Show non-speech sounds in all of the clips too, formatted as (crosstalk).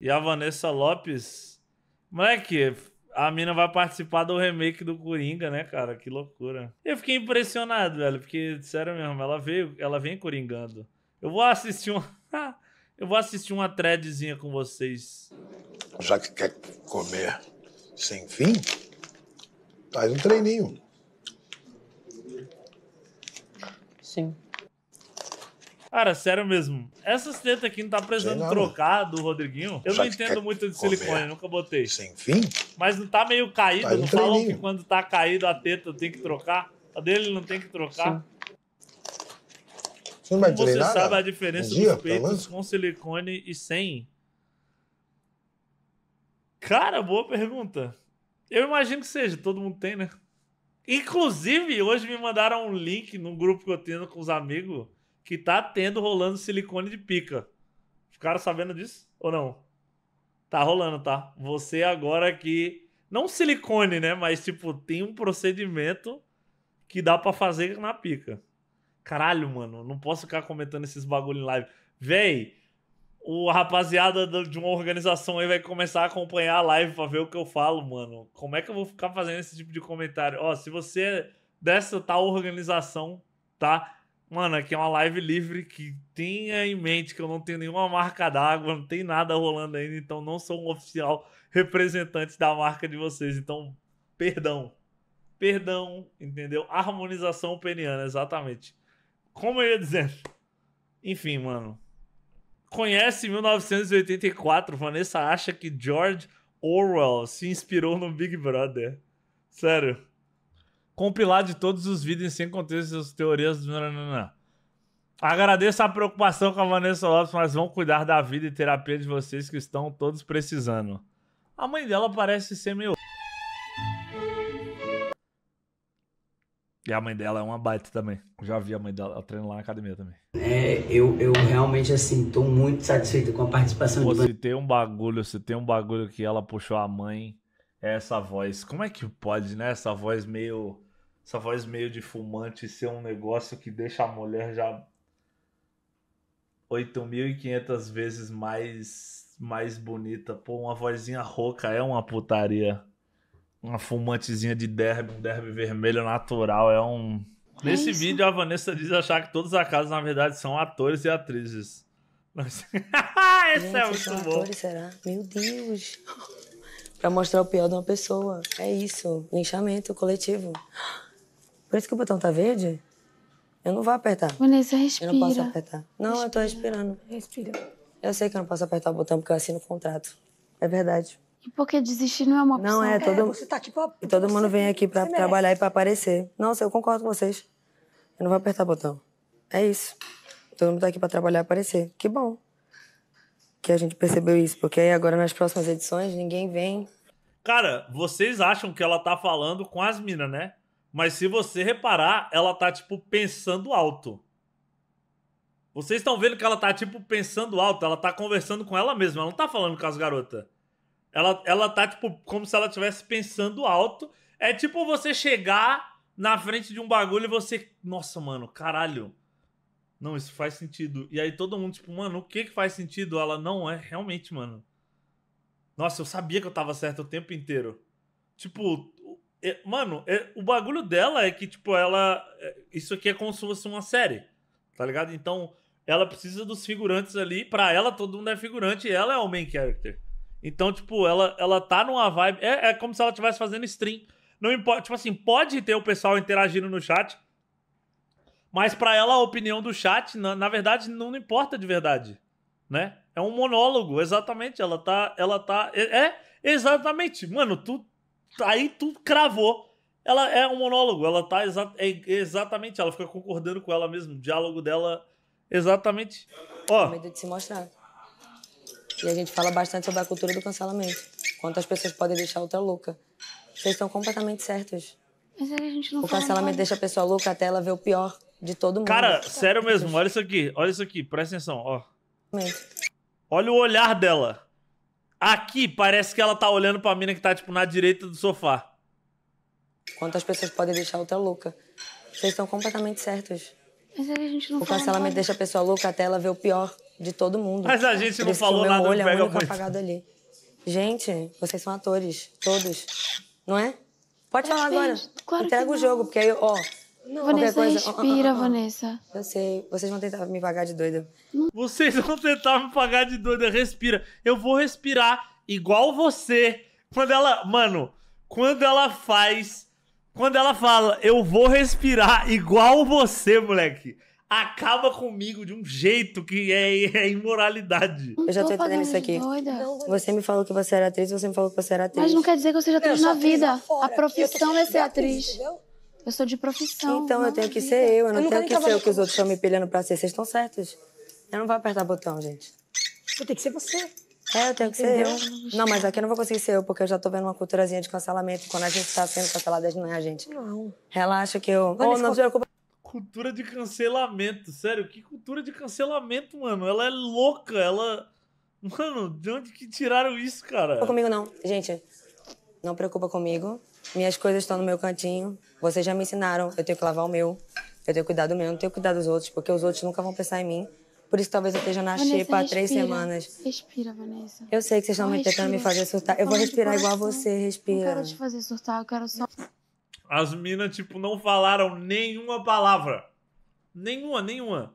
E a Vanessa Lopes. Moleque, a mina vai participar do remake do Coringa, né, cara? Que loucura. Eu fiquei impressionado, velho, porque, sério mesmo, ela veio, ela vem coringando. Eu vou assistir uma. (laughs) Eu vou assistir uma threadzinha com vocês. Já que quer comer sem fim, faz um treininho. Sim. Cara, sério mesmo. Essas tetas aqui não tá precisando trocar do Rodriguinho. Eu Já não entendo muito de silicone, nunca botei. Sem fim? Mas não tá meio caído? Faz não um falam treininho. que quando tá caído a teta tem que trocar? A dele não tem que trocar? Sim. Você não vai Como você sabe a diferença um dia, dos peitos com silicone e sem? Cara, boa pergunta. Eu imagino que seja, todo mundo tem, né? Inclusive, hoje me mandaram um link num grupo que eu tenho com os amigos que tá tendo rolando silicone de pica. Ficaram sabendo disso ou não? Tá rolando, tá? Você agora que. Não silicone, né? Mas, tipo, tem um procedimento que dá para fazer na pica. Caralho, mano, não posso ficar comentando esses bagulho em live. Véi, o rapaziada de uma organização aí vai começar a acompanhar a live pra ver o que eu falo, mano. Como é que eu vou ficar fazendo esse tipo de comentário? Ó, se você é dessa tal organização, tá? Mano, aqui é uma live livre que tenha em mente que eu não tenho nenhuma marca d'água, não tem nada rolando ainda, então não sou um oficial representante da marca de vocês. Então, perdão. Perdão, entendeu? Harmonização peniana, exatamente. Como eu ia dizendo. Enfim, mano. Conhece 1984, Vanessa acha que George Orwell se inspirou no Big Brother. Sério compilado de todos os vídeos sem contexto das teorias. Não, não, não. Agradeço a preocupação com a Vanessa Lopes, mas vão cuidar da vida e terapia de vocês que estão todos precisando. A mãe dela parece ser meio. E a mãe dela é uma baita também. Já vi a mãe dela, ela treina lá na academia também. É, eu, eu realmente, assim, tô muito satisfeito com a participação Pô, de... Se tem um bagulho, se tem um bagulho que ela puxou a mãe, é essa voz. Como é que pode, né? Essa voz meio essa voz meio de fumante ser um negócio que deixa a mulher já 8.500 vezes mais mais bonita. Pô, uma vozinha rouca é uma putaria. Uma fumantezinha de derby, um derby vermelho natural, é um... É Nesse isso? vídeo a Vanessa diz achar que todos os acasos na verdade são atores e atrizes. Mas... (laughs) Esse é Gente, é muito são bom. Atores, será? Meu Deus. pra mostrar o pior de uma pessoa. É isso, linchamento coletivo. Por isso que o botão tá verde. Eu não vou apertar. Vanessa, respira. Eu não posso apertar. Não, respira. eu tô respirando. Respira. Eu sei que eu não posso apertar o botão porque eu assino o contrato. É verdade. E porque desistir não é uma opção. Não é, todo, é, você tá tipo, aqui pra, e todo mundo vem aqui para trabalhar e para aparecer. Não, eu concordo com vocês. Eu não vou apertar o botão. É isso. Todo mundo tá aqui para trabalhar e aparecer. Que bom que a gente percebeu isso, porque aí agora nas próximas edições ninguém vem. Cara, vocês acham que ela tá falando com as minas, né? Mas se você reparar, ela tá, tipo, pensando alto. Vocês estão vendo que ela tá, tipo, pensando alto. Ela tá conversando com ela mesma. Ela não tá falando com as garotas. Ela, ela tá, tipo, como se ela estivesse pensando alto. É tipo você chegar na frente de um bagulho e você. Nossa, mano, caralho. Não, isso faz sentido. E aí todo mundo, tipo, mano, o que que faz sentido? Ela, não, é realmente, mano. Nossa, eu sabia que eu tava certo o tempo inteiro. Tipo, é, mano, é, o bagulho dela é que, tipo, ela. É, isso aqui é como se fosse uma série, tá ligado? Então, ela precisa dos figurantes ali. Pra ela, todo mundo é figurante e ela é o main character. Então, tipo, ela, ela tá numa vibe. É, é como se ela estivesse fazendo stream. Não importa. Tipo assim, pode ter o pessoal interagindo no chat. Mas pra ela, a opinião do chat, na, na verdade, não, não importa de verdade. Né? É um monólogo, exatamente. Ela tá. Ela tá. É, é exatamente. Mano, tu Aí tu cravou. Ela é um monólogo, ela tá exa é exatamente, ela fica concordando com ela mesma O diálogo dela, exatamente. Ó. medo de se mostrar. E a gente fala bastante sobre a cultura do cancelamento. Quantas pessoas podem deixar outra louca. Vocês estão completamente certos. Mas aí é a gente não O cancelamento deixa a pessoa louca até ela ver o pior de todo mundo. Cara, sério mesmo, olha isso aqui, olha isso aqui, presta atenção, ó. Olha o olhar dela. Aqui parece que ela tá olhando pra mina que tá, tipo, na direita do sofá. Quantas pessoas podem deixar outra louca? Vocês estão completamente certos. Mas é a gente não O cancelamento deixa a pessoa louca até ela ver o pior de todo mundo. Mas a gente não falou nada, meu olho é não pega o apagado ali. Gente, vocês são atores, todos. Não é? Pode falar agora. É claro Entrega o jogo, porque aí, ó, não, Vanessa, coisa... respira, (laughs) Vanessa. Eu sei. Vocês vão tentar me pagar de doida. Vocês vão tentar me pagar de doida. Respira. Eu vou respirar igual você. Quando ela. Mano, quando ela faz. Quando ela fala, eu vou respirar igual você, moleque. Acaba comigo de um jeito que é, é imoralidade. eu já tô, tô entendendo isso aqui. você me falou que você era atriz, você me falou que você era atriz. Mas não quer dizer que você já atriz na vida. Fora, a profissão é ser atriz. atriz. Entendeu? Eu sou de profissão. Então eu tenho que vida. ser eu, eu não, eu tenho que ser o que os outros estão me pilhando pra ser. Vocês estão certos. Eu não vou apertar botão, gente. Eu tenho que ser você. É, eu tenho que Entendeu? ser eu. Não, mas aqui eu não vou conseguir ser eu, porque eu já tô vendo uma culturazinha de cancelamento. Quando a gente tá sendo cancelada, não é a gente. Não. Relaxa que eu. Olha, oh, não se preocupa. Cultura de cancelamento, sério, que cultura de cancelamento, mano? Ela é louca, ela. Mano, de onde que tiraram isso, cara? Não comigo, não. Gente, não preocupa comigo. Minhas coisas estão no meu cantinho. Vocês já me ensinaram. Eu tenho que lavar o meu. Eu tenho que cuidar do meu. Não tenho que cuidar dos outros, porque os outros nunca vão pensar em mim. Por isso talvez eu esteja na Vanessa, xepa há três semanas. Respira, Vanessa. Eu sei que vocês estão me tentando me fazer surtar. Eu, vou respirar igual igual você, respira. Eu quero te fazer surtar, eu quero só. As minas, tipo, não falaram nenhuma palavra. Nenhuma, nenhuma.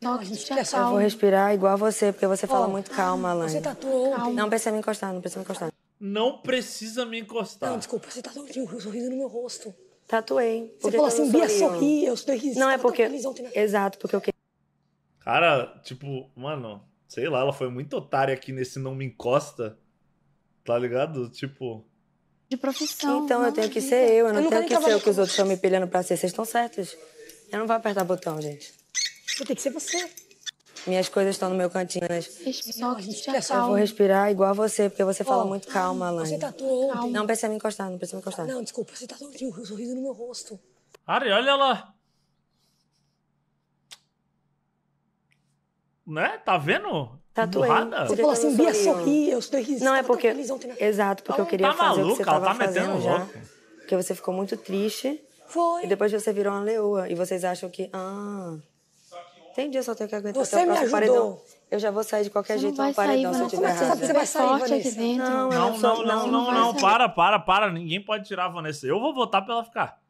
Não, a gente eu vou respirar igual você, porque você oh, fala muito calma, Alan. Você tatuou. Calma. Não precisa me encostar, não precisa me encostar não precisa me encostar. Não, desculpa, você tatuou tá um sorriso no meu rosto. Tatuei. Você falou assim, Bia, sorri, eu sorri. Não, é tá porque... Né? Exato, porque eu... Cara, tipo, mano, sei lá, ela foi muito otária aqui nesse não me encosta, tá ligado? Tipo... De profissão. Então, eu tenho que ser eu, eu não tenho que ser o que os outros estão me pilhando pra ser. Vocês estão certos. Eu não vou apertar botão, gente. Vou ter que ser você. Minhas coisas estão no meu cantinho. Só respira só. Eu vou respirar igual você, porque você fala muito calma, Alain. Você tatuou ontem. Não precisa me encostar, não precisa me encostar. Não, desculpa, você tatuou um sorriso no meu rosto. Ari, olha lá. Né? Tá vendo? Tatuei. Você falou assim, Bia, sorri, eu estou rindo. Não, é porque... Exato, porque eu tá queria tá fazer maluca, o que você tava tá fazendo já. Louco. Porque você ficou muito triste. Foi. E depois você virou uma leoa. E vocês acham que... Ah... Tem dia só tenho que aguentar você até o próximo paredão. Eu já vou sair de qualquer você jeito no é paredão sair, se eu tiver é errado. Você vai sair, forte aqui dentro. Não, não, não, não, não, não, para, para, para. Ninguém pode tirar a Vanessa. Eu vou votar pra ela ficar.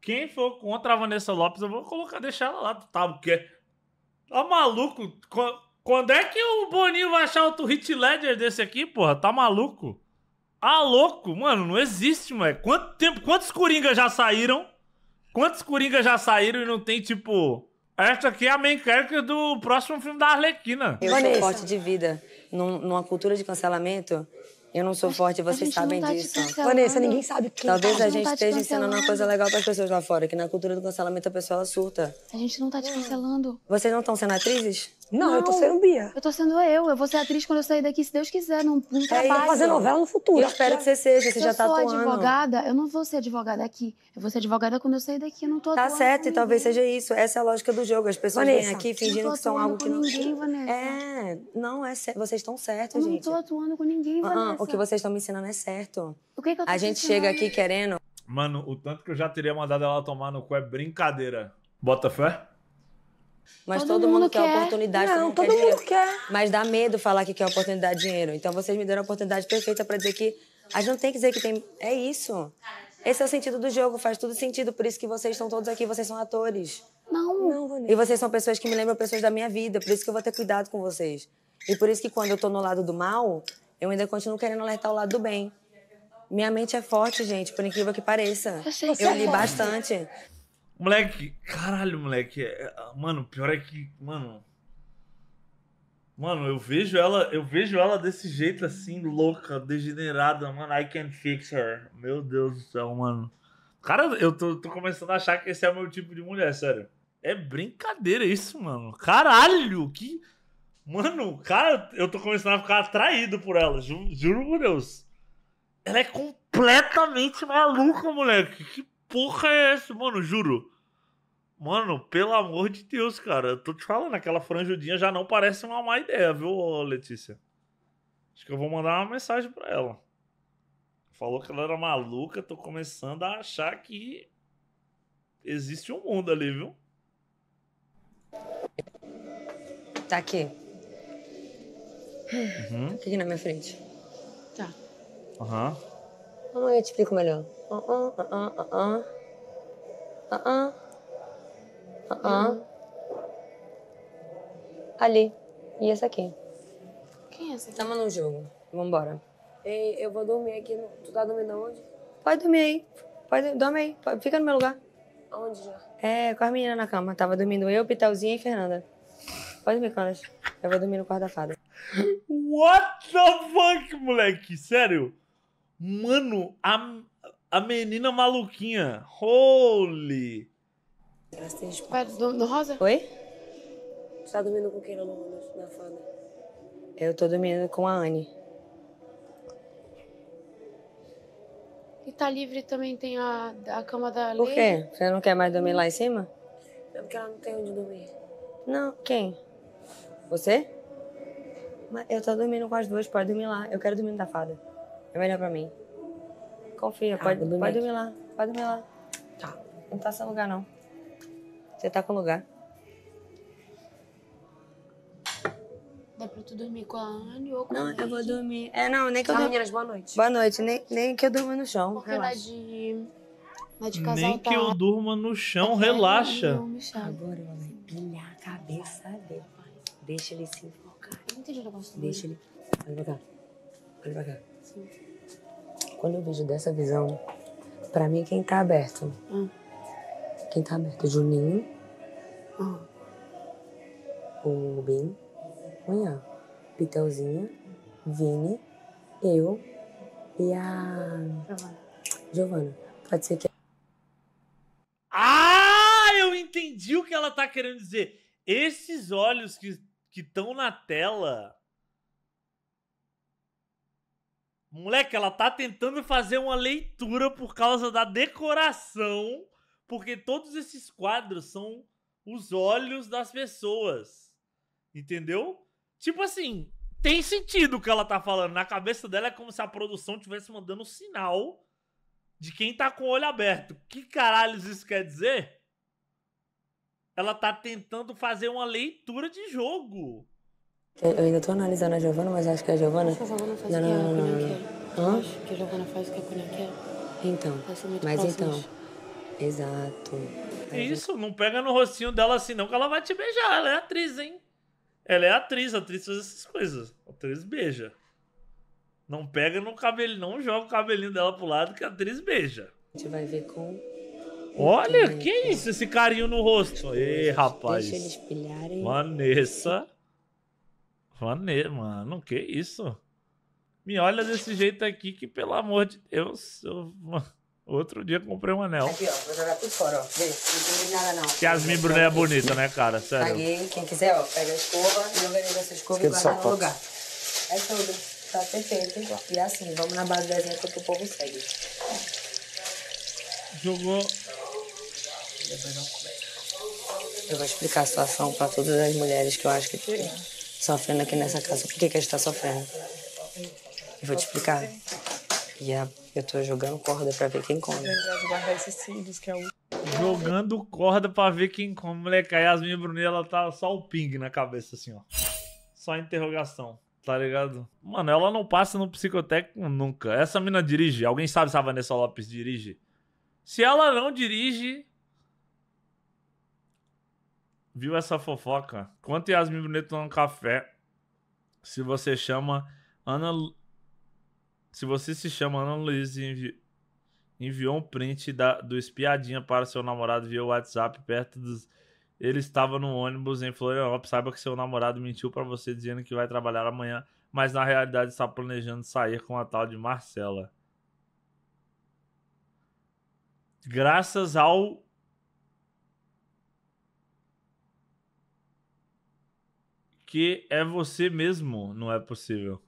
Quem for contra a Vanessa Lopes, eu vou colocar, deixar ela lá do tá, tabu. porque... Tá maluco? Quando é que o Boninho vai achar outro hit ledger desse aqui, porra? Tá maluco? Ah, louco? Mano, não existe, mano. Quanto tempo, quantos Coringas já saíram? Quantos Coringas já saíram e não tem, tipo, essa aqui é a main character do próximo filme da Arlequina. Eu Vanessa. sou forte de vida. Num, numa cultura de cancelamento, eu não sou Mas forte, vocês sabem tá disso. Vanessa, ninguém sabe quem Talvez a, a gente tá esteja ensinando uma coisa legal para as pessoas lá fora, que na cultura do cancelamento a pessoa surta. A gente não tá te cancelando. Vocês não estão sendo atrizes? Não, não, eu tô sendo Bia. Eu tô sendo eu. Eu vou ser atriz quando eu sair daqui, se Deus quiser. Não, não é, trabalho. É, fazer novela no futuro. Eu espero que você seja, você se já tá atuando. Se eu sou advogada, eu não vou ser advogada aqui. Eu vou ser advogada quando eu sair daqui, eu não tô tá atuando Tá certo, e talvez seja isso. Essa é a lógica do jogo. As pessoas Vanessa, vêm aqui fingindo que são algo que não... Não atuando com Ninguém, Vanessa. É, não, é certo. vocês estão certos, gente. Eu não tô atuando com ninguém, -uh, Vanessa. O que vocês estão me ensinando é certo. O que, que eu tô A gente chega é aqui querendo... Mano, o tanto que eu já teria mandado ela tomar no cu é brincadeira. Bota fé? Mas todo, todo mundo, mundo, quer oportunidade. Não, todo, todo quer mundo quer. Mas dá medo falar que quer oportunidade de dinheiro. Então vocês me deram a oportunidade perfeita para dizer que a gente não tem que dizer que tem. É isso. Esse é o sentido do jogo, faz tudo sentido. Por isso que vocês estão todos aqui, vocês são atores. Não. Não, E vocês são pessoas que me lembram pessoas da minha vida, por isso que eu vou ter cuidado com vocês. E por isso que quando eu tô no lado do mal, eu ainda continuo querendo alertar o lado do bem. Minha mente é forte, gente, por incrível que pareça. Eu, eu é li bastante. Moleque, caralho, moleque. É, é, mano, pior é que. Mano. Mano, eu vejo ela, eu vejo ela desse jeito assim, louca, degenerada, mano. I can fix her. Meu Deus do céu, mano. Cara, eu tô, tô começando a achar que esse é o meu tipo de mulher, sério. É brincadeira isso, mano. Caralho, que. Mano, cara, eu tô começando a ficar atraído por ela, ju juro por Deus. Ela é completamente maluca, moleque. Que porra é essa, mano? Juro. Mano, pelo amor de Deus, cara. Eu tô te falando, aquela franjudinha já não parece uma má ideia, viu, Letícia? Acho que eu vou mandar uma mensagem pra ela. Falou que ela era maluca, tô começando a achar que existe um mundo ali, viu? Tá aqui. Uhum. Tá aqui na minha frente. Tá. Aham. Uhum. Amanhã eu te explico melhor. Uh -uh, uh -uh, uh -uh. Uh -uh. Ah, Ali. E essa aqui. Quem é essa aqui? Tamo no jogo. Vambora. Ei, eu vou dormir aqui. no- Tu tá dormindo onde? Pode dormir aí. Pode, dorme aí. Pode- fica no meu lugar. Aonde já? É, com as meninas na cama. Tava dormindo eu, Pitalzinha e Fernanda. Pode dormir, Candas. Eu vou dormir no quarto da fada. (laughs) What the fuck, moleque? Sério? Mano, a, a menina maluquinha. Holy. Pai do, do Rosa? Oi? Tu tá dormindo com quem na fada? Eu tô dormindo com a Anne. E tá livre também tem a, a cama da Por quê? Você não quer mais dormir lá em cima? É porque ela não tem onde dormir. Não, quem? Você? Mas eu tô dormindo com as duas, pode dormir lá. Eu quero dormir na fada. É melhor pra mim. Confia, ah, pode, dormir. pode dormir lá. Pode dormir lá. Tá. Não tá sem lugar, não. Você tá com lugar. Dá pra tu dormir com a Anne ou com Não, a eu vou dormir. É, não, nem que eu. Tá, boa noite. Boa noite. Nem, nem que eu durma no chão. Porque relaxa. de. de casal nem tá... que eu tá- durma no chão, é, relaxa. Não, Agora eu vou empilhar a cabeça dele. Deixa ele se enfocar. Eu não entendi o negócio Deixa ele. Olha pra cá. Olha pra cá. Sim. Quando eu vejo dessa visão, pra mim quem tá aberto. Hum quem tá aberto? É Juninho. Ah. O Rubim. Manhã. Pitelzinha. Vini. Eu. E a. Giovana. Giovana. Pode ser que. Ah! Eu entendi o que ela tá querendo dizer. Esses olhos que estão na tela. Moleque, ela tá tentando fazer uma leitura por causa da decoração porque todos esses quadros são os olhos das pessoas. Entendeu? Tipo assim, tem sentido o que ela tá falando. Na cabeça dela é como se a produção tivesse mandando um sinal de quem tá com o olho aberto. Que caralhos isso quer dizer? Ela tá tentando fazer uma leitura de jogo. Eu ainda tô analisando a Giovana, mas acho que a Giovana. Acho que a Giovana faz não, o que a Cunha quer. Hã? Acho que a Giovana faz o que a Cunha quer. Então. Mas então. Exato. E é isso, não pega no rostinho dela assim, não, que ela vai te beijar. Ela é atriz, hein? Ela é atriz, atriz faz essas coisas. Atriz beija. Não pega no cabelo, não joga o cabelinho dela pro lado que a atriz beija. A gente vai ver com. Olha, é que é isso? Esse carinho no rosto. Ei, rapaz. Deixa eles pilharem. Vanessa. Vanessa, mano, que isso? Me olha desse jeito aqui que, pelo amor de Deus, eu. Outro dia comprei um anel. Aqui, ó. Vou jogar tudo fora, ó. Vê. Não tem nada, não. Yasmin Brunet é bonita, né, cara? Sério. Paguei. Quem quiser, ó, pega a escova e organiza essa escova e guarda no lugar. É tudo. Tá perfeito. Então. E é assim, vamos na base do exemplo que o povo segue. Jogou. Eu vou explicar a situação pra todas as mulheres que eu acho que estão sofrendo aqui nessa casa. Por que, que a gente tá sofrendo? Eu vou te explicar. E a, eu tô jogando corda pra ver quem come. É jogando corda pra ver quem come, moleque. A Yasmin Brunet, ela tá só o ping na cabeça, assim, ó. Só interrogação, tá ligado? Mano, ela não passa no psicotécnico nunca. Essa mina dirige. Alguém sabe se a Vanessa Lopes dirige? Se ela não dirige, viu essa fofoca? Quanto Yasmin Brunet no café, se você chama Ana se você se chama Ana Luiz e envi... enviou um print da... do espiadinha para seu namorado via WhatsApp perto dos. Ele estava no ônibus em Florianópolis. Saiba que seu namorado mentiu para você dizendo que vai trabalhar amanhã, mas na realidade está planejando sair com a tal de Marcela. Graças ao que é você mesmo, não é possível.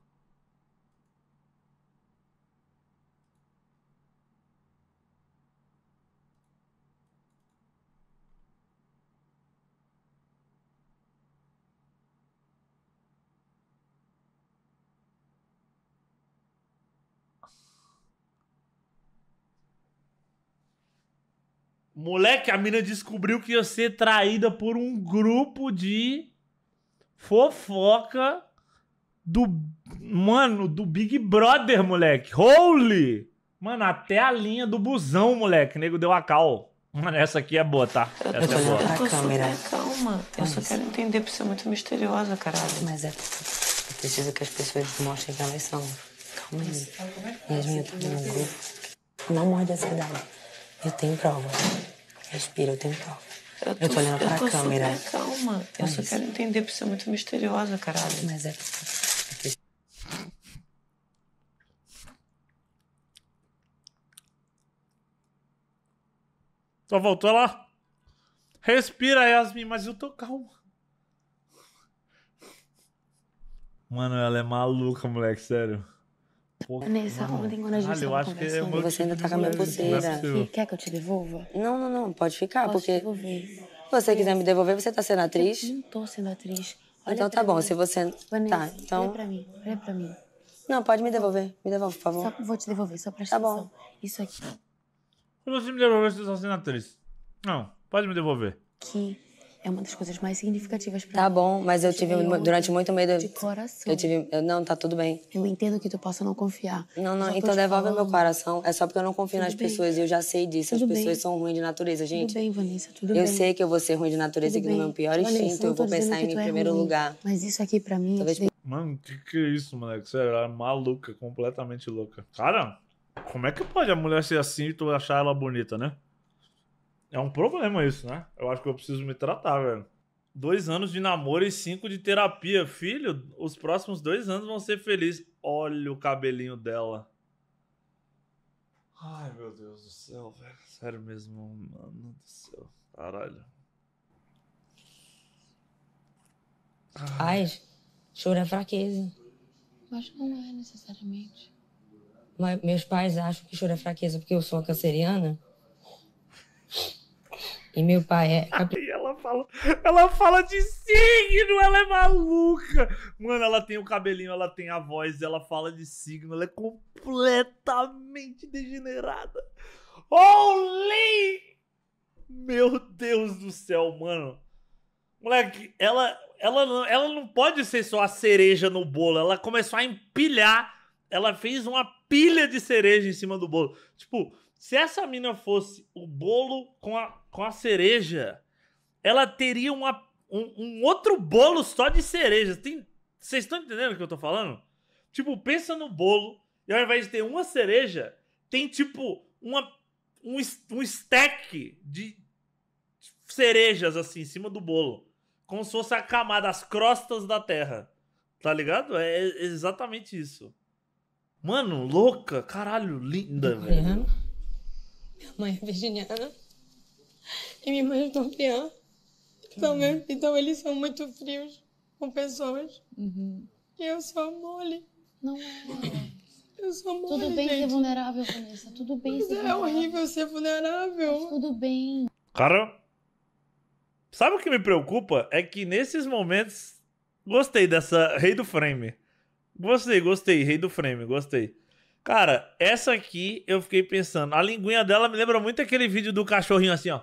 Moleque, a mina descobriu que ia ser traída por um grupo de fofoca do. Mano, do Big Brother, moleque. Holy! Mano, até a linha do busão, moleque. O nego deu a cal. Mano, essa aqui é boa, tá? Eu essa é boa. Eu tá, câmera. calma. Então, eu só quero entender porque você é muito misteriosa, caralho. Mas é. Eu preciso que as pessoas mostrem quem elas são. Calma aí. Yasmin, eu tô no grupo. Não morde a cidade. Eu tenho provas. Respira, eu tenho calma. Eu tô, olhando pra cá, tô câmera. Super calma. eu só quero entender porque você é muito misteriosa, caralho. Mas é. Só voltou lá. Respira, Yasmin, mas eu tô calma. Mano, ela é maluca, moleque, sério. Vanessa, Nessa, ontem quando a gente Olha, eu que é você ainda tá com a minha pulseira. É quer que eu te devolva? Não, não, não, pode ficar, Posso porque. Devolver. Se você quiser me devolver, você tá sendo atriz? Eu não tô sendo atriz. Olha então tá mim. bom, se você. Vanessa, tá, então. Olha pra mim, olha pra mim. Não, pode me devolver. Me devolve, por favor. Só, vou te devolver, só presta tá atenção. Tá bom. Isso aqui. Se você me devolver, você tá sendo atriz. Não, pode me devolver. Que é uma das coisas mais significativas para Tá mim. bom, mas eu, eu tive durante muito medo. De coração. Eu tive. Eu, não, tá tudo bem. Eu entendo que tu possa não confiar. Não, não, então devolve falando. meu coração. É só porque eu não confio tudo nas bem. pessoas e eu já sei disso. Tudo As bem. pessoas são ruins de natureza, gente. Tudo bem, Vanessa, tudo eu bem. Eu sei que eu vou ser ruim de natureza tudo e que bem. no meu pior Vanessa, instinto eu vou pensar em mim é em é primeiro ruim, lugar. Mas isso aqui para mim. Talvez... É Mano, que que é isso, moleque? Você era é maluca, completamente louca. Cara, como é que pode a mulher ser assim e tu achar ela bonita, né? É um problema isso, né? Eu acho que eu preciso me tratar, velho. Dois anos de namoro e cinco de terapia. Filho, os próximos dois anos vão ser felizes. Olha o cabelinho dela. Ai, meu Deus do céu, velho. Sério mesmo, mano do céu. Caralho. Ai, choro é fraqueza. Eu acho que não é necessariamente. Mas meus pais acham que choro é fraqueza porque eu sou uma canceriana. E meu pai é. Aí ela fala, ela fala de signo, ela é maluca. Mano, ela tem o cabelinho, ela tem a voz, ela fala de signo, ela é completamente degenerada. Holy! Meu Deus do céu, mano. Moleque, ela, ela, ela não pode ser só a cereja no bolo. Ela começou a empilhar. Ela fez uma pilha de cereja em cima do bolo. Tipo, se essa mina fosse o bolo com a, com a cereja, ela teria uma, um, um outro bolo só de cereja. Vocês estão entendendo o que eu tô falando? Tipo, pensa no bolo e ao invés de ter uma cereja, tem tipo uma, um, um stack de cerejas assim em cima do bolo. Como se fosse a camada, as crostas da terra. Tá ligado? É, é exatamente isso. Mano, louca, caralho, linda, uhum. velho. Minha mãe é virginiana tá e minha mãe é escorpião. Então, então eles são muito frios com pessoas. Uhum. E eu sou mole. Não é. Eu sou mole. Tudo bem gente. ser vulnerável, Vanessa. Tudo bem Mas ser é vulnerável. É horrível ser vulnerável. Mas tudo bem. Cara, sabe o que me preocupa? É que nesses momentos. Gostei dessa. Rei do frame. Gostei, gostei. Rei do frame, gostei. Cara, essa aqui eu fiquei pensando. A linguinha dela me lembra muito aquele vídeo do cachorrinho assim, ó.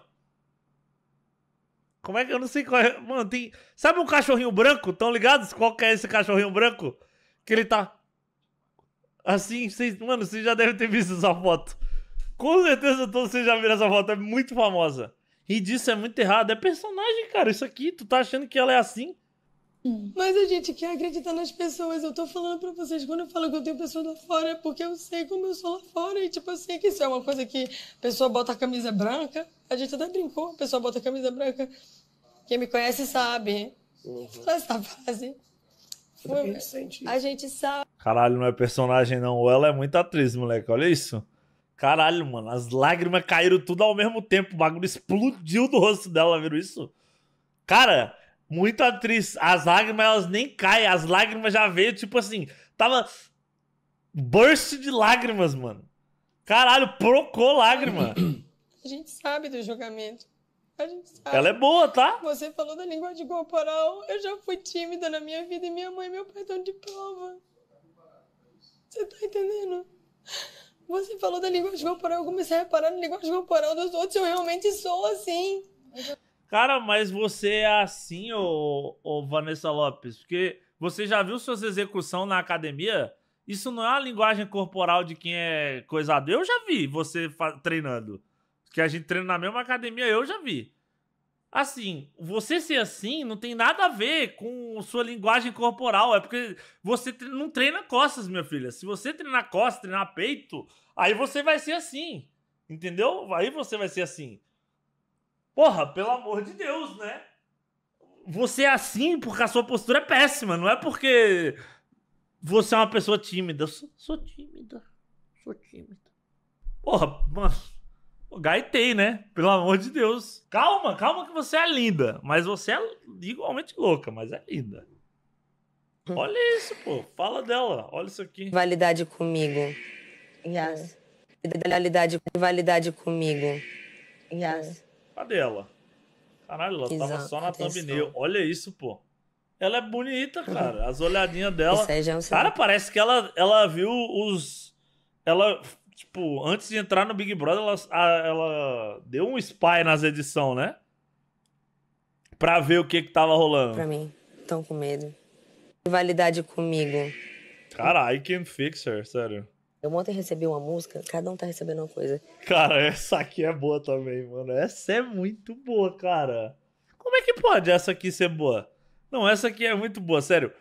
Como é que eu não sei qual é. Mano, tem. Sabe um cachorrinho branco? Tão ligados? Qual que é esse cachorrinho branco? Que ele tá. Assim, vocês. Mano, vocês já devem ter visto essa foto. Com certeza todos vocês já viram essa foto. É muito famosa. E disso é muito errado. É personagem, cara. Isso aqui, tu tá achando que ela é assim? Hum. Mas a gente quer acreditar nas pessoas. Eu tô falando pra vocês, quando eu falo que eu tenho pessoas lá fora, é porque eu sei como eu sou lá fora. E, tipo, eu sei que isso é uma coisa que a pessoa bota a camisa branca. A gente até brincou, a pessoa bota a camisa branca. Quem me conhece sabe. Uhum. Essa frase. Foi, a gente sabe. Caralho, não é personagem, não. Ou ela é muito atriz, moleque. Olha isso. Caralho, mano. As lágrimas caíram tudo ao mesmo tempo. O bagulho explodiu do rosto dela, viram isso? Cara muito atriz. As lágrimas, elas nem caem. As lágrimas já veio, tipo assim, tava burst de lágrimas, mano. Caralho, procou lágrima. (clears throat) A gente sabe do julgamento. A gente sabe. Ela é boa, tá? Você falou da linguagem corporal. Eu já fui tímida na minha vida e minha mãe e meu pai estão de prova. Você tá entendendo? Você falou da linguagem corporal. Eu comecei a reparar na linguagem corporal dos outros. Eu realmente sou assim. Cara, mas você é assim, ô, ô Vanessa Lopes, porque você já viu suas execuções na academia? Isso não é uma linguagem corporal de quem é coisado. Eu já vi você treinando. Que a gente treina na mesma academia, eu já vi. Assim, você ser assim não tem nada a ver com sua linguagem corporal. É porque você não treina costas, minha filha. Se você treinar costas, treinar peito, aí você vai ser assim. Entendeu? Aí você vai ser assim. Porra, pelo amor de Deus, né? Você é assim porque a sua postura é péssima, não é porque você é uma pessoa tímida. Eu sou, sou tímida. Sou tímida. Porra, mas. Gaitei, né? Pelo amor de Deus. Calma, calma que você é linda. Mas você é igualmente louca, mas é linda. Olha isso, pô. Fala dela. Olha isso aqui. Validade comigo. Yes. Validade, é. validade comigo. Yes. Cadê ela? Caralho, ela Exato, tava só na thumbnail. Olha isso, pô. Ela é bonita, cara. As olhadinhas dela. É cara, parece que ela, ela viu os. Ela, tipo, antes de entrar no Big Brother, ela, ela deu um spy nas edições, né? Pra ver o que que tava rolando. Pra mim. Tão com medo. Rivalidade comigo. Cara, I can fix her, sério. Eu ontem recebi uma música, cada um tá recebendo uma coisa. Cara, essa aqui é boa também, mano. Essa é muito boa, cara. Como é que pode essa aqui ser boa? Não, essa aqui é muito boa, sério.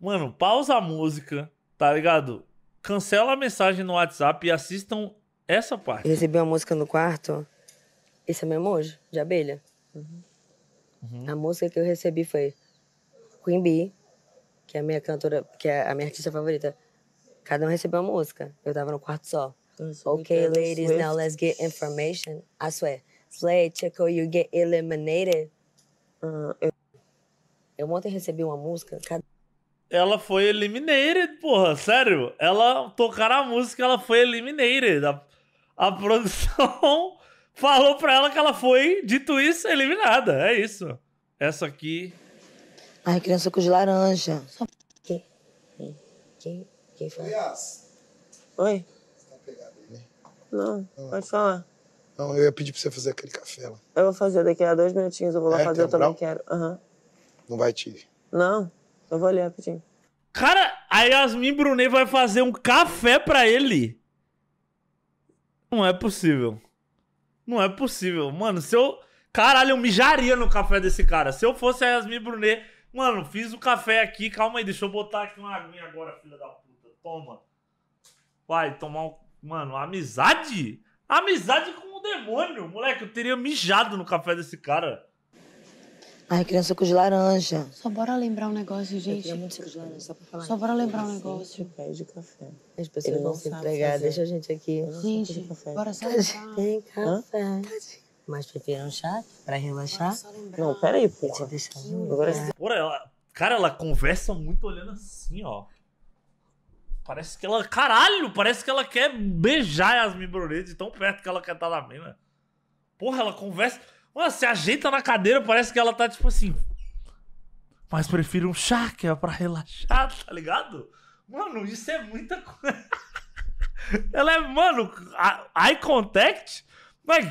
Mano, pausa a música, tá ligado? Cancela a mensagem no WhatsApp e assistam essa parte. Eu recebi uma música no quarto. Esse é meu emoji, de abelha. Uhum. Uhum. A música que eu recebi foi Queen Bee, que é a minha cantora, que é a minha artista favorita. Cada um recebeu uma música. Eu tava no quarto só. Ok, ladies, now let's get information. I swear. Slay, or you get eliminated. Uh, eu... eu ontem recebi uma música. Cada... Ela foi eliminated, porra, sério. Ela tocaram a música, ela foi eliminated. A, a produção (laughs) falou pra ela que ela foi, dito isso, eliminada. É isso. Essa aqui. Ai, criança com de laranja. Só. Que? Que? Quem Aliás. Oi? Você tá pegado aí, né? Não, ah. pode falar. Não, eu ia pedir pra você fazer aquele café lá. Eu vou fazer daqui a dois minutinhos, eu vou lá é, fazer, eu também quero. Uhum. Não vai te. Não, eu vou ali rapidinho. Cara, a Yasmin Brunet vai fazer um café pra ele. Não é possível. Não é possível. Mano, se eu. Caralho, eu mijaria no café desse cara. Se eu fosse a Yasmin Brunet. Mano, fiz o café aqui. Calma aí, deixa eu botar aqui uma aguinha agora, filha da puta. Toma. Vai tomar um. Mano, amizade? Amizade com o demônio. Moleque, eu teria mijado no café desse cara. Ai, queria um suco de laranja. Só bora lembrar um negócio, gente. Eu queria muito suco de laranja, só pra falar. Só bora lembrar um negócio. pede café. As pessoas Ele vão se entregar, fazer. deixa a gente aqui. Gente, bora só lembrar. Tem café. Hã? Mas prefiro um chá pra relaxar. Não, peraí, porra. Deixa eu deixar. Agora... Porra, ela... Cara, ela conversa muito olhando assim, ó. Parece que ela. Caralho! Parece que ela quer beijar Yasmin Brunet de tão perto que ela quer estar tá na mina. Porra, ela conversa. Mano, se ajeita na cadeira, parece que ela tá tipo assim. Mas prefiro um chá que é pra relaxar, (laughs) tá ligado? Mano, isso é muita coisa. (laughs) ela é, mano, eye contact? Mas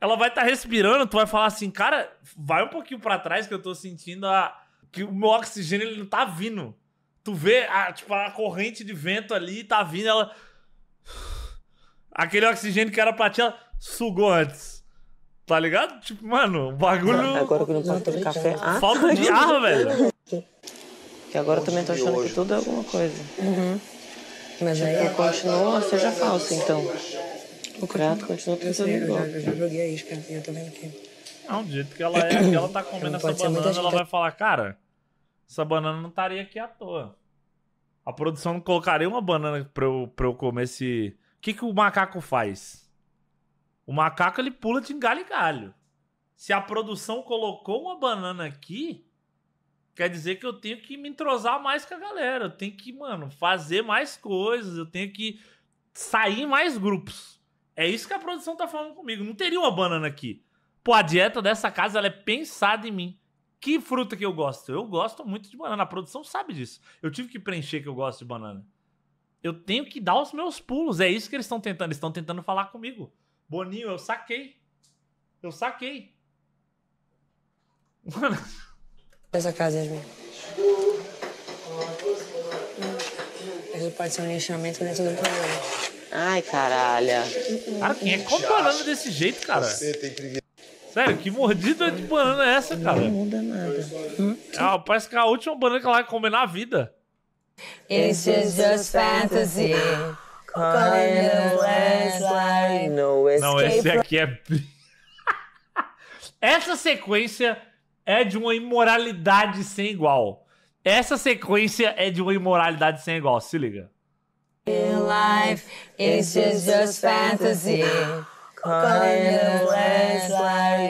ela vai estar tá respirando, tu vai falar assim, cara, vai um pouquinho para trás que eu tô sentindo a que o meu oxigênio ele não tá vindo. Tu vê a, tipo, a corrente de vento ali, tá vindo, ela. Aquele oxigênio que era pra ti, ela sugou antes. Tá ligado? Tipo, mano, o bagulho. agora que não parto de café. Ah, Falta de ar, velho. Que agora eu também tô achando que tudo é alguma coisa. Uhum. Mas aí. É, continua, seja falso, então. O prato continua tudo igual. Eu já, joguei a isca, eu tô vendo aqui. Ah, do jeito que ela é, que ela tá comendo então essa banana, ela vai falar, cara essa banana não estaria aqui à toa. A produção não colocaria uma banana pra eu, pra eu comer esse. O que, que o macaco faz? O macaco ele pula de galho em galho. Se a produção colocou uma banana aqui, quer dizer que eu tenho que me entrosar mais com a galera. Eu tenho que, mano, fazer mais coisas. Eu tenho que sair em mais grupos. É isso que a produção tá falando comigo. Não teria uma banana aqui. Pô, a dieta dessa casa ela é pensada em mim que fruta que eu gosto? Eu gosto muito de banana. A produção sabe disso. Eu tive que preencher que eu gosto de banana. Eu tenho que dar os meus pulos. É isso que eles estão tentando. Eles estão tentando falar comigo. Boninho, eu saquei. Eu saquei. Mano. Essa casa, Yasmin. É pode ser um lixamento dentro do programa. Ai, caralho. Cara, quem é comparando desse jeito, cara? Você tem preguiça. Sério, que mordida de banana é essa, cara? Não muda nada. Hum? Ah, parece que é a última banana que ela vai comer na vida. It's just, just fantasy. Não, esse aqui é. é (laughs) essa sequência é de uma imoralidade sem igual. Essa sequência é de uma imoralidade sem igual, se liga. In life, it's just, just fantasy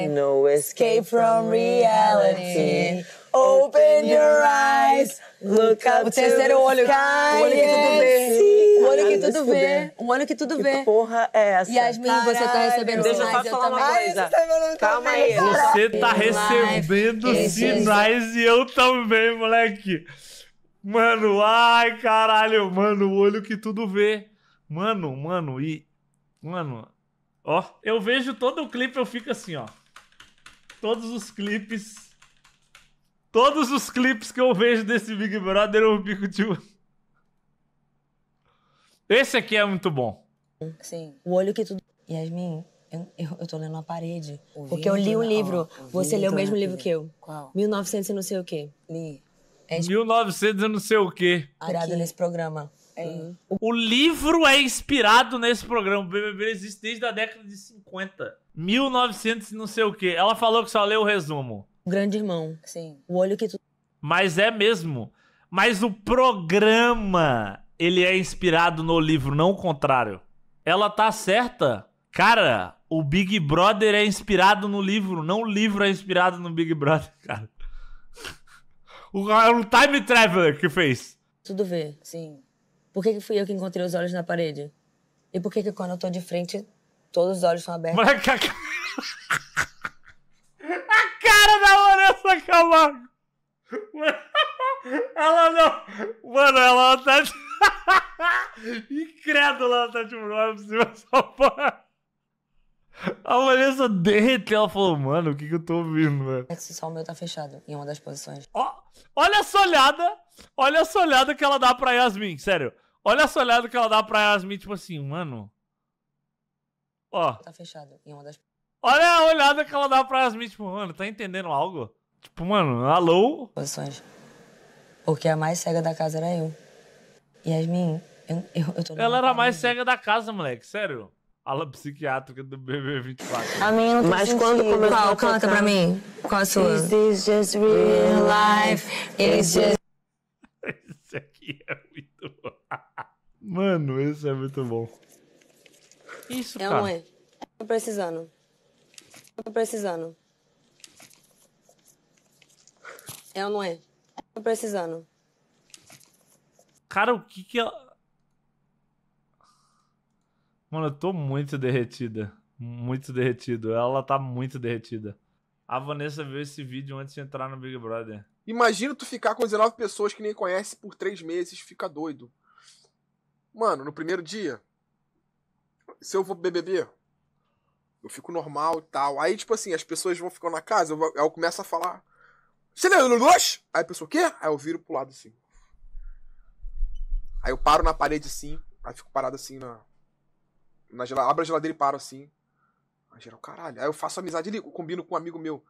no escape from reality. Open your eyes, look up O terceiro olho, o olho que tudo vê. O olho que tudo vê, o olho que tudo vê. Que porra é essa? Yasmin, você tá recebendo Deixa sinais, eu, falar eu uma coisa. Calma aí. Você tá, tá, tá recebendo é sinais e eu também, moleque. Mano, ai, caralho, mano, o olho que tudo vê. Mano, mano, e... Mano, Ó, eu vejo todo o clipe, eu fico assim, ó. Todos os clipes. Todos os clipes que eu vejo desse Big Brother, eu fico tipo. Esse aqui é muito bom. Sim. O olho que tudo. Yasmin, eu, eu, eu tô lendo uma parede. porque eu li o um livro. Ó, Você leu o mesmo livro que eu. Qual? 1900 e não sei o quê. Li. É... 1900 e não sei o quê. Virado nesse programa. É. O livro é inspirado nesse programa. O BBB existe desde a década de 50. 1900 não sei o quê. Ela falou que só leu o resumo. Grande irmão, sim. O olho que tu... Mas é mesmo. Mas o programa, ele é inspirado no livro, não o contrário. Ela tá certa. Cara, o Big Brother é inspirado no livro, não o livro é inspirado no Big Brother, (laughs) cara. O, é um time traveler que fez. Tudo vê, sim. Por que, que fui eu que encontrei os olhos na parede? E por que, que quando eu tô de frente, todos os olhos são abertos? Mas a, ca... a cara da Vanessa Camargo! Ela não. Mano, ela tá. (laughs) Incrédula, ela tá de brother por cima dessa porra. A Vanessa derreteu, ela falou, mano, o que que eu tô ouvindo, velho? É Esse só o meu tá fechado em uma das posições. Ó, olha essa olhada, olha essa olhada que ela dá pra Yasmin, sério. Olha essa olhada que ela dá pra Yasmin, tipo assim, mano. Ó. Tá fechado em uma das. Olha a olhada que ela dá pra Yasmin, tipo, mano, tá entendendo algo? Tipo, mano, alô? Posições. Porque a mais cega da casa era eu. Yasmin, eu, eu, eu tô. Ela era a mais cega da casa, moleque, sério. Ala psiquiátrica do BB24. A minha não tem Mas sentido. quando começou Qual? A canta pra mim. Qual a sua? Is this just real life? É is just... Isso (laughs) aqui é Mano, esse é muito bom. Isso, é cara. Não é. Tô precisando. Tô precisando. É ou não é? Tô precisando. Cara, o que que ela... Mano, eu tô muito derretida. Muito derretido. Ela tá muito derretida. A Vanessa viu esse vídeo antes de entrar no Big Brother. Imagina tu ficar com 19 pessoas que nem conhece por 3 meses, fica doido. Mano, no primeiro dia, se eu vou beber BBB, eu fico normal e tal. Aí, tipo assim, as pessoas vão ficando na casa, eu, eu começo a falar. Você leu Lulus? Aí a pessoa, o quê? Aí eu viro pro lado assim. Aí eu paro na parede assim, aí fico parado assim na. na geladeira, abro a geladeira e paro assim. Aí geral, caralho. Aí eu faço amizade ali, combino com um amigo meu.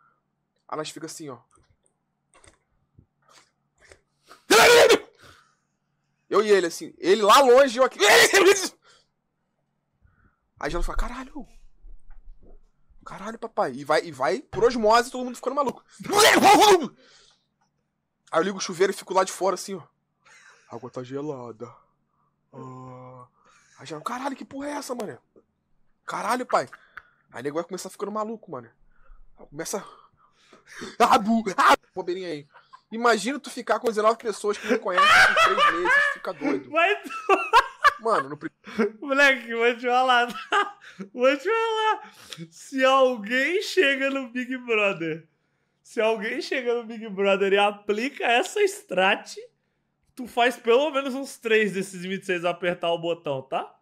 Aí nós fica assim, ó. Eu e ele, assim. Ele lá longe, eu aqui. (laughs) Aí já fala, caralho. Caralho, papai. E vai, e vai por osmose todo mundo ficando maluco. Aí eu ligo o chuveiro e fico lá de fora assim, ó. A água tá gelada. Ah. Aí já, caralho, que porra é essa, mano? Caralho, pai. Aí o negócio vai começar ficando maluco, mano. Começa. (laughs) Abu! Abu! Bobeirinha aí. Imagina tu ficar com 19 pessoas que não conhecem em 3 meses, fica doido. Mas... Mano, no... primeiro. Moleque, vou te falar. Vou te falar. Se alguém chega no Big Brother, se alguém chega no Big Brother e aplica essa strat, tu faz pelo menos uns 3 desses 26 apertar o botão, tá?